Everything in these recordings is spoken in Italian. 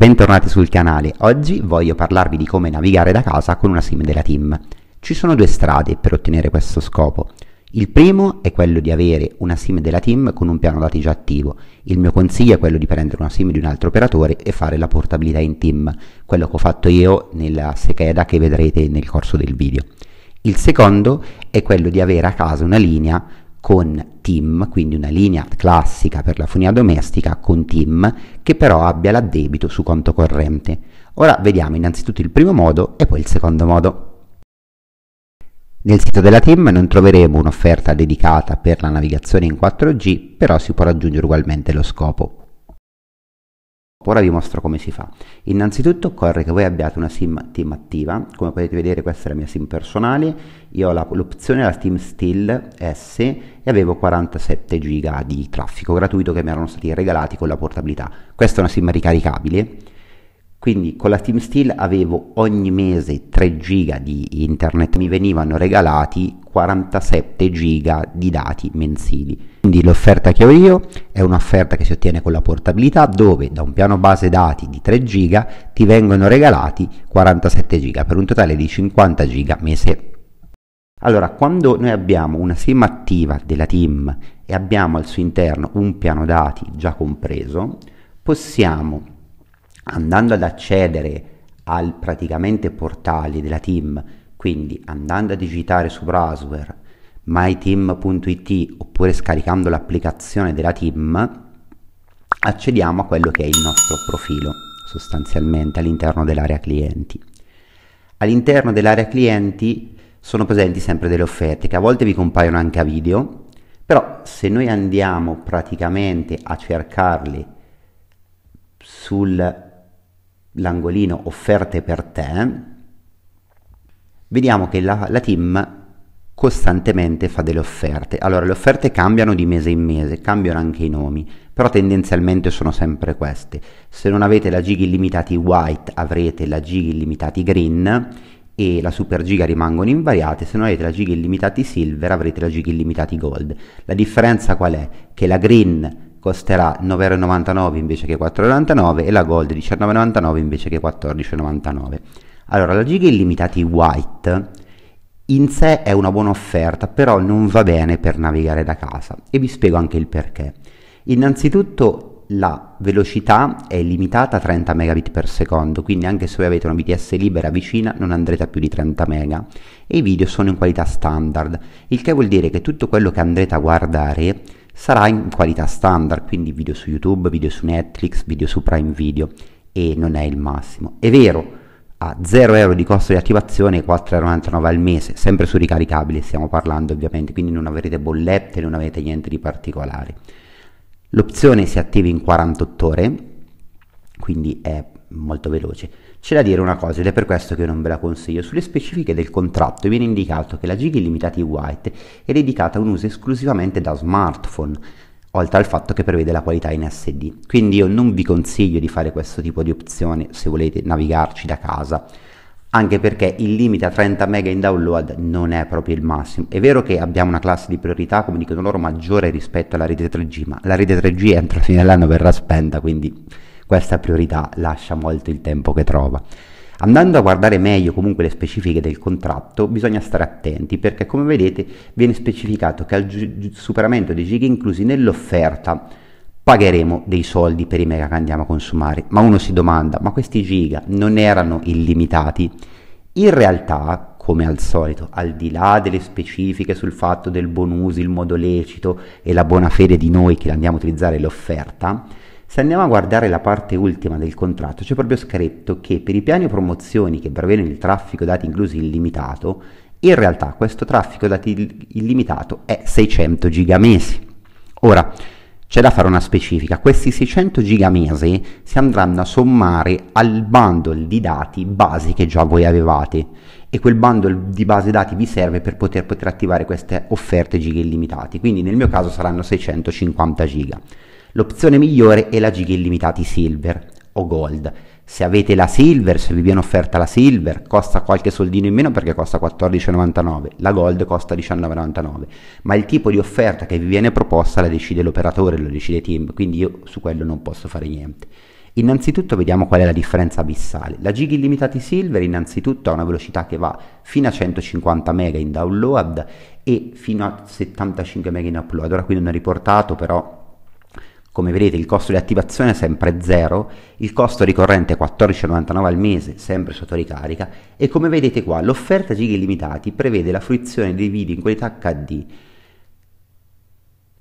Bentornati sul canale, oggi voglio parlarvi di come navigare da casa con una sim della team. Ci sono due strade per ottenere questo scopo. Il primo è quello di avere una sim della team con un piano dati già attivo. Il mio consiglio è quello di prendere una sim di un altro operatore e fare la portabilità in team, quello che ho fatto io nella scheda che vedrete nel corso del video. Il secondo è quello di avere a casa una linea con TIM, quindi una linea classica per la fonia domestica con TIM che però abbia l'addebito su conto corrente. Ora vediamo innanzitutto il primo modo e poi il secondo modo. Nel sito della TIM non troveremo un'offerta dedicata per la navigazione in 4G, però si può raggiungere ugualmente lo scopo. Ora vi mostro come si fa. Innanzitutto occorre che voi abbiate una SIM team attiva, come potete vedere questa è la mia SIM personale, io ho la, l'opzione la Steam Steel S e avevo 47 giga di traffico gratuito che mi erano stati regalati con la portabilità. Questa è una SIM ricaricabile, quindi con la Team Steel avevo ogni mese 3 giga di internet, mi venivano regalati 47 giga di dati mensili. Quindi l'offerta che ho io è un'offerta che si ottiene con la portabilità dove da un piano base dati di 3 giga ti vengono regalati 47 giga per un totale di 50 giga mese. Allora, quando noi abbiamo una SIM attiva della team e abbiamo al suo interno un piano dati già compreso, possiamo andando ad accedere al praticamente portale della team, quindi andando a digitare su browser myteam.it oppure scaricando l'applicazione della team, accediamo a quello che è il nostro profilo sostanzialmente all'interno dell'area clienti. All'interno dell'area clienti sono presenti sempre delle offerte che a volte vi compaiono anche a video, però se noi andiamo praticamente a cercarle sul l'angolino offerte per te, vediamo che la, la team costantemente fa delle offerte. Allora, le offerte cambiano di mese in mese, cambiano anche i nomi, però tendenzialmente sono sempre queste. Se non avete la gig illimitati white, avrete la gig illimitati green e la super giga rimangono invariate. Se non avete la gig illimitati silver, avrete la gig illimitati gold. La differenza qual è? Che la green costerà 9,99€ invece che 4,99€ e la Gold 19,99€ invece che 14,99. Allora, la Giga Illimitati White in sé è una buona offerta, però non va bene per navigare da casa e vi spiego anche il perché. Innanzitutto la velocità è limitata a 30 megabit per secondo, quindi anche se voi avete una BTS libera vicina non andrete a più di 30 mega e i video sono in qualità standard, il che vuol dire che tutto quello che andrete a guardare sarà in qualità standard, quindi video su YouTube, video su Netflix, video su Prime Video e non è il massimo. È vero, a 0 euro di costo di attivazione 4,99 al mese, sempre su ricaricabile stiamo parlando ovviamente, quindi non avrete bollette, non avete niente di particolare. L'opzione si attiva in 48 ore, quindi è molto veloce. C'è da dire una cosa ed è per questo che non ve la consiglio. Sulle specifiche del contratto viene indicato che la Gig Illimitati White è dedicata a un uso esclusivamente da smartphone, oltre al fatto che prevede la qualità in SD. Quindi io non vi consiglio di fare questo tipo di opzione se volete navigarci da casa anche perché il limite a 30 MB in download non è proprio il massimo. È vero che abbiamo una classe di priorità, come dicono loro, maggiore rispetto alla rete 3G, ma la rete 3G entro fine dell'anno verrà spenta, quindi questa priorità lascia molto il tempo che trova. Andando a guardare meglio comunque le specifiche del contratto bisogna stare attenti perché come vedete viene specificato che al gi- superamento dei giga inclusi nell'offerta pagheremo dei soldi per i mega che andiamo a consumare. Ma uno si domanda, ma questi giga non erano illimitati? In realtà, come al solito, al di là delle specifiche sul fatto del buon uso, il modo lecito e la buona fede di noi che andiamo a utilizzare l'offerta, se andiamo a guardare la parte ultima del contratto, c'è proprio scritto che per i piani o promozioni che prevedono il traffico dati inclusi illimitato, in realtà questo traffico dati illimitato è 600 gigamesi. Ora, c'è da fare una specifica, questi 600 gigamesi si andranno a sommare al bundle di dati base che già voi avevate e quel bundle di base dati vi serve per poter, poter attivare queste offerte giga illimitate, quindi nel mio caso saranno 650 giga. L'opzione migliore è la giga illimitati silver o gold. Se avete la silver, se vi viene offerta la silver, costa qualche soldino in meno perché costa 14,99, la gold costa 19,99, ma il tipo di offerta che vi viene proposta la decide l'operatore, lo decide Team, quindi io su quello non posso fare niente. Innanzitutto vediamo qual è la differenza abissale. La Gig Illimitati Silver innanzitutto ha una velocità che va fino a 150 MB in download e fino a 75 MB in upload. Ora qui non è riportato, però come vedete il costo di attivazione è sempre 0, il costo ricorrente è 14,99 al mese, sempre sotto ricarica, e come vedete qua l'offerta gighi illimitati prevede la fruizione dei video in qualità HD.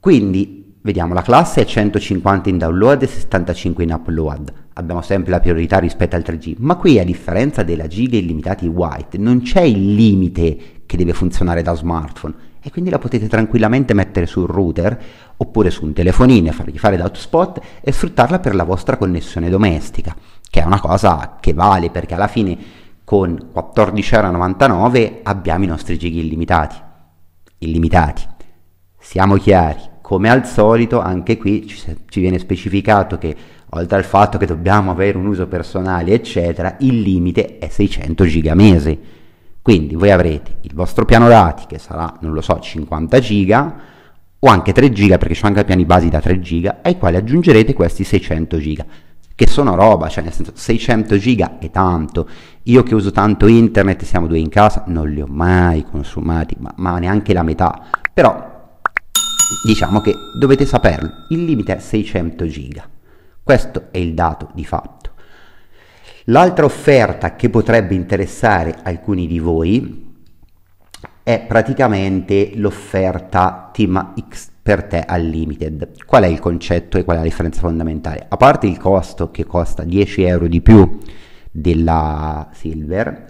Quindi, vediamo, la classe è 150 in download e 75 in upload. Abbiamo sempre la priorità rispetto al 3G, ma qui a differenza della giga illimitati white non c'è il limite che deve funzionare da smartphone, e quindi la potete tranquillamente mettere sul router oppure su un telefonino, fargli fare da hotspot e sfruttarla per la vostra connessione domestica, che è una cosa che vale perché alla fine con 14,99€ abbiamo i nostri gighi illimitati. Illimitati. Siamo chiari, come al solito anche qui ci, ci viene specificato che oltre al fatto che dobbiamo avere un uso personale eccetera, il limite è 600 giga mese quindi voi avrete il vostro piano dati che sarà, non lo so, 50 giga o anche 3 giga perché ci sono anche piani basi da 3 giga ai quali aggiungerete questi 600 giga che sono roba, cioè nel senso 600 giga è tanto. Io che uso tanto internet, siamo due in casa, non li ho mai consumati, ma, ma neanche la metà. Però diciamo che dovete saperlo, il limite è 600 giga. Questo è il dato di fatto. L'altra offerta che potrebbe interessare alcuni di voi è praticamente l'offerta Team X per te Unlimited. Qual è il concetto e qual è la differenza fondamentale? A parte il costo che costa 10 euro di più della Silver,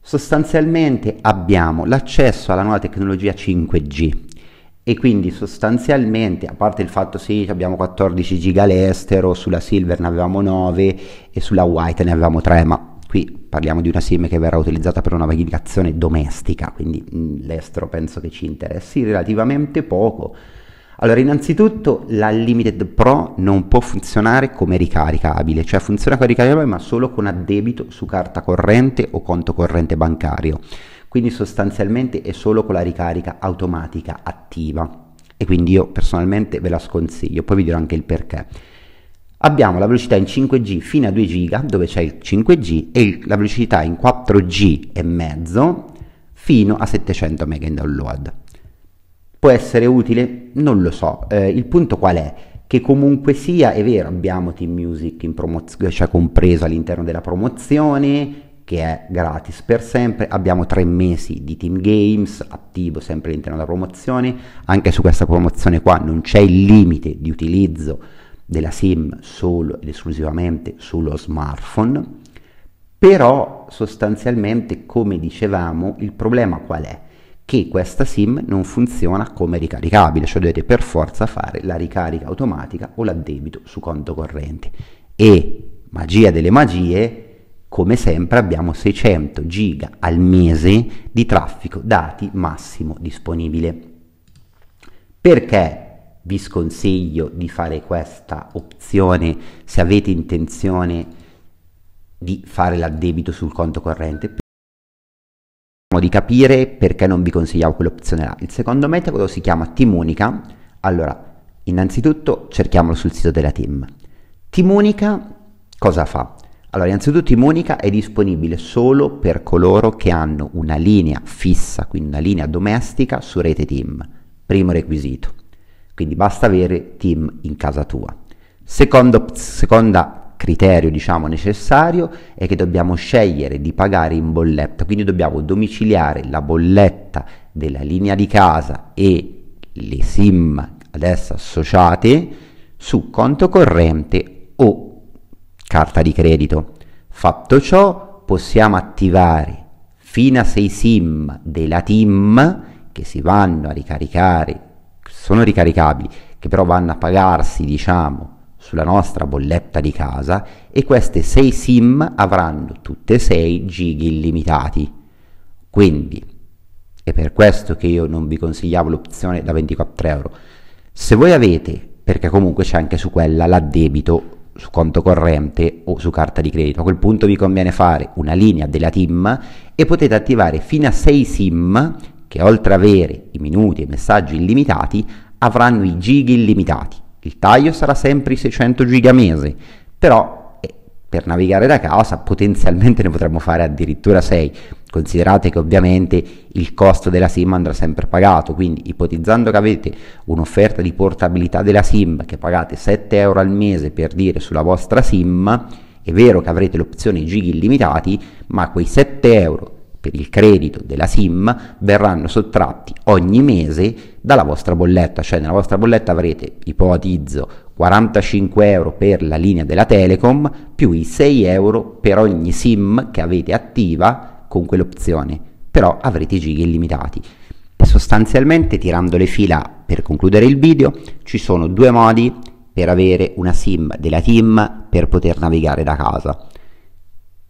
sostanzialmente abbiamo l'accesso alla nuova tecnologia 5G e quindi sostanzialmente, a parte il fatto sì, abbiamo 14 giga all'estero, sulla Silver ne avevamo 9 e sulla White ne avevamo 3, ma qui parliamo di una SIM che verrà utilizzata per una navigazione domestica, quindi mm, l'estero penso che ci interessi relativamente poco. Allora, innanzitutto la Limited Pro non può funzionare come ricaricabile, cioè funziona come ricaricabile ma solo con addebito su carta corrente o conto corrente bancario quindi sostanzialmente è solo con la ricarica automatica attiva e quindi io personalmente ve la sconsiglio, poi vi dirò anche il perché. Abbiamo la velocità in 5G fino a 2 giga dove c'è il 5G e la velocità in 4G e mezzo fino a 700 MB in download. Può essere utile? Non lo so. Eh, il punto qual è? Che comunque sia, è vero, abbiamo Team Music in promozione, cioè compreso all'interno della promozione, che è gratis per sempre. Abbiamo tre mesi di Team Games attivo sempre all'interno della promozione. Anche su questa promozione qua non c'è il limite di utilizzo della SIM solo ed esclusivamente sullo smartphone. Però sostanzialmente, come dicevamo, il problema qual è? Che questa SIM non funziona come ricaricabile, cioè dovete per forza fare la ricarica automatica o l'addebito su conto corrente. E magia delle magie, come sempre abbiamo 600 giga al mese di traffico dati massimo disponibile. Perché vi sconsiglio di fare questa opzione se avete intenzione di fare l'addebito sul conto corrente? di capire perché non vi consigliavo quell'opzione là. Il secondo metodo si chiama Timunica. Allora, innanzitutto cerchiamolo sul sito della team. Timunica cosa fa? Allora, innanzitutto Timonica è disponibile solo per coloro che hanno una linea fissa, quindi una linea domestica su rete team, primo requisito. Quindi basta avere team in casa tua. Secondo, seconda criterio diciamo necessario è che dobbiamo scegliere di pagare in bolletta, quindi dobbiamo domiciliare la bolletta della linea di casa e le sim ad essa associate su conto corrente o carta di credito. Fatto ciò, possiamo attivare fino a 6 SIM della TIM che si vanno a ricaricare, sono ricaricabili, che però vanno a pagarsi, diciamo, sulla nostra bolletta di casa e queste 6 SIM avranno tutte 6 giga illimitati. Quindi è per questo che io non vi consigliavo l'opzione da 24 euro. Se voi avete, perché comunque c'è anche su quella l'addebito su conto corrente o su carta di credito. A quel punto vi conviene fare una linea della TIM e potete attivare fino a 6 SIM che oltre ad avere i minuti e i messaggi illimitati avranno i gig illimitati. Il taglio sarà sempre i 600 giga mese, però eh, per navigare da casa potenzialmente ne potremmo fare addirittura 6 Considerate che ovviamente il costo della SIM andrà sempre pagato, quindi ipotizzando che avete un'offerta di portabilità della SIM che pagate 7 euro al mese per dire sulla vostra SIM, è vero che avrete l'opzione gig illimitati, ma quei 7 euro per il credito della SIM verranno sottratti ogni mese dalla vostra bolletta, cioè nella vostra bolletta avrete, ipotizzo, 45 euro per la linea della Telecom più i 6 euro per ogni SIM che avete attiva con quell'opzione, però avrete giga illimitati. Sostanzialmente, tirando le fila per concludere il video, ci sono due modi per avere una SIM della team per poter navigare da casa.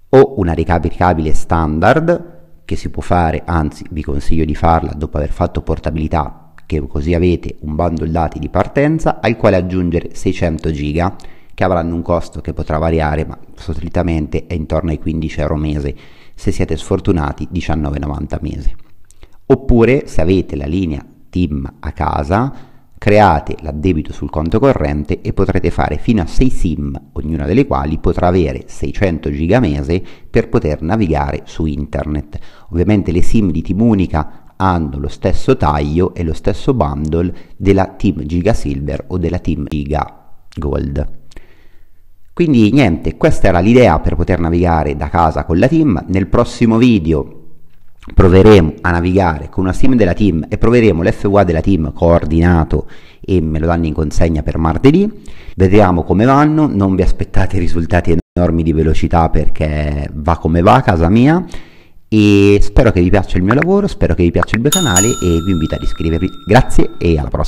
O una ricaricabile standard, che si può fare, anzi vi consiglio di farla dopo aver fatto portabilità, che così avete un bundle dati di partenza al quale aggiungere 600 giga, che avranno un costo che potrà variare, ma solitamente è intorno ai 15 euro mese se siete sfortunati 19,90 mese. Oppure se avete la linea TIM a casa, create l'addebito sul conto corrente e potrete fare fino a 6 SIM, ognuna delle quali potrà avere 600 giga mese per poter navigare su internet. Ovviamente le SIM di TIM Unica hanno lo stesso taglio e lo stesso bundle della Team Giga Silver o della Team Giga Gold. Quindi niente, questa era l'idea per poter navigare da casa con la team. Nel prossimo video proveremo a navigare con una sim della team e proveremo l'FUA della team coordinato e me lo danno in consegna per martedì. Vedremo come vanno, non vi aspettate risultati enormi di velocità perché va come va a casa mia e spero che vi piaccia il mio lavoro, spero che vi piaccia il mio canale e vi invito ad iscrivervi. Grazie e alla prossima.